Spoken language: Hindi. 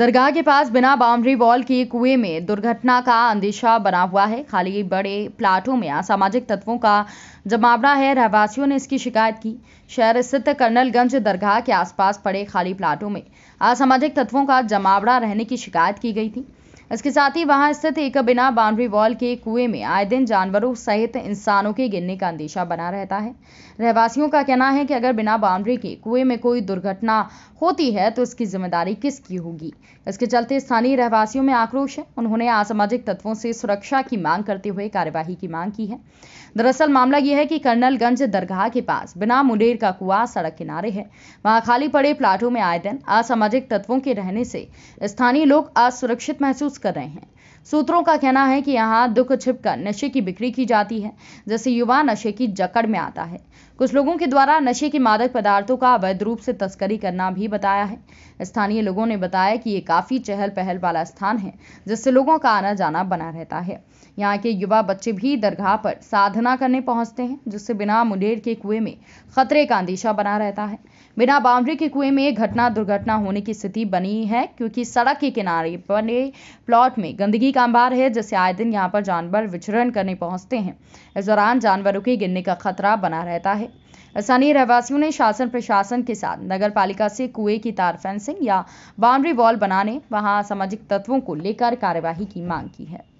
दरगाह के पास बिना बाउंड्री वॉल के कुएं में दुर्घटना का अंदेशा बना हुआ है खाली बड़े प्लाटों में असामाजिक तत्वों का जमावड़ा है रहवासियों ने इसकी शिकायत की शहर स्थित कर्नलगंज दरगाह के आसपास पड़े खाली प्लाटों में असामाजिक तत्वों का जमावड़ा रहने की शिकायत की गई थी इसके साथ ही वहां स्थित एक बिना बाउंड्री वॉल के कुएं में आए दिन जानवरों सहित इंसानों के गिरने का अंदेशा बना रहता है रहवासियों का कहना है कि अगर बिना बाउंड्री के कुएं में कोई दुर्घटना होती है तो इसकी जिम्मेदारी किसकी होगी इसके चलते स्थानीय रहवासियों में आक्रोश है उन्होंने असामाजिक तत्वों से सुरक्षा की मांग करते हुए कार्यवाही की मांग की है दरअसल मामला यह है कि कर्नलगंज दरगाह के पास बिना मुंडेर का कुआ सड़क किनारे है वहां खाली पड़े प्लाटों में आए दिन असामाजिक तत्वों के रहने से स्थानीय लोग असुरक्षित महसूस कर रहे हैं सूत्रों का कहना है कि यहाँ दुख छिपकर नशे की बिक्री की जाती है जैसे युवा नशे की जकड़ में आता है कुछ लोगों के द्वारा नशे के मादक पदार्थों का अवैध रूप से तस्करी करना भी बताया है स्थानीय लोगों ने बताया कि ये काफी चहल पहल वाला स्थान है जिससे लोगों का आना जाना बना रहता है यहाँ के युवा बच्चे भी दरगाह पर साधना करने पहुंचते हैं जिससे बिना मुंडेर के कुएं में खतरे का अंदेशा बना रहता है बिना बाउंड्री के कुएं में घटना दुर्घटना होने की स्थिति बनी है क्योंकि सड़क के किनारे बने प्लॉट में गंदगी का अंबार है जिससे आए दिन यहाँ पर जानवर विचरण करने पहुंचते हैं इस दौरान जानवरों के गिरने का खतरा बना रहता है स्थानीय रहवासियों ने शासन प्रशासन के साथ नगर पालिका से कुएं की तार फेंसिंग या बाउंड्री वॉल बनाने वहां सामाजिक तत्वों को लेकर कार्यवाही की मांग की है